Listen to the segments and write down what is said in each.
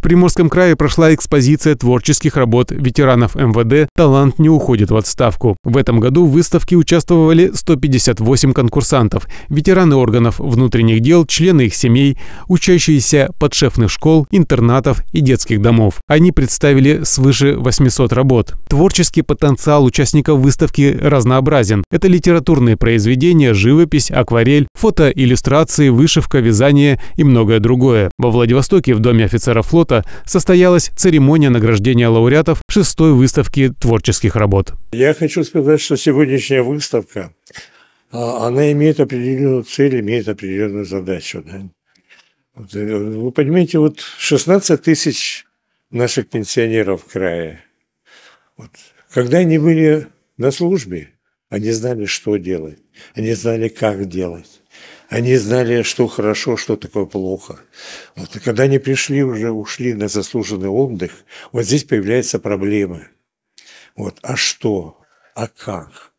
В Приморском крае прошла экспозиция творческих работ ветеранов МВД «Талант не уходит в отставку». В этом году в выставке участвовали 158 конкурсантов, ветераны органов внутренних дел, члены их семей, учащиеся подшефных школ, интернатов и детских домов. Они представили свыше 800 работ. Творческий потенциал участников выставки разнообразен. Это литературные произведения, живопись, акварель, фотоиллюстрации, вышивка, вязание и многое другое. Во Владивостоке в Доме офицеров флота марта состоялась церемония награждения лауреатов шестой выставки творческих работ. Я хочу сказать, что сегодняшняя выставка, а, она имеет определенную цель, имеет определенную задачу. Да? Э, вы понимаете, вот 16 тысяч наших пенсионеров в крае, вот, когда они были на службе, они знали, что делать, они знали, как делать. Они знали, что хорошо, что такое плохо. Вот, и когда они пришли уже, ушли на заслуженный отдых, вот здесь появляются проблемы. Вот, а что? А как?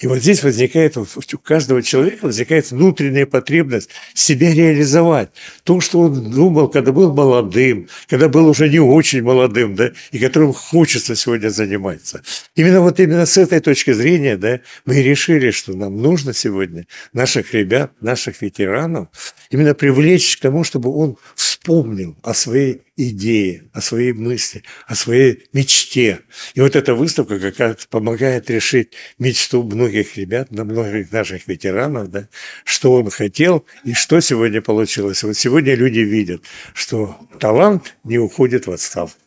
И вот здесь возникает, у каждого человека возникает внутренняя потребность себя реализовать. То, что он думал, когда был молодым, когда был уже не очень молодым, да, и которым хочется сегодня заниматься. Именно вот именно с этой точки зрения, да, мы решили, что нам нужно сегодня наших ребят, наших ветеранов именно привлечь к тому, чтобы он в вспомнил о своей идее, о своей мысли, о своей мечте. И вот эта выставка как раз помогает решить мечту многих ребят, многих наших ветеранов, да, что он хотел и что сегодня получилось. Вот сегодня люди видят, что талант не уходит в отставку.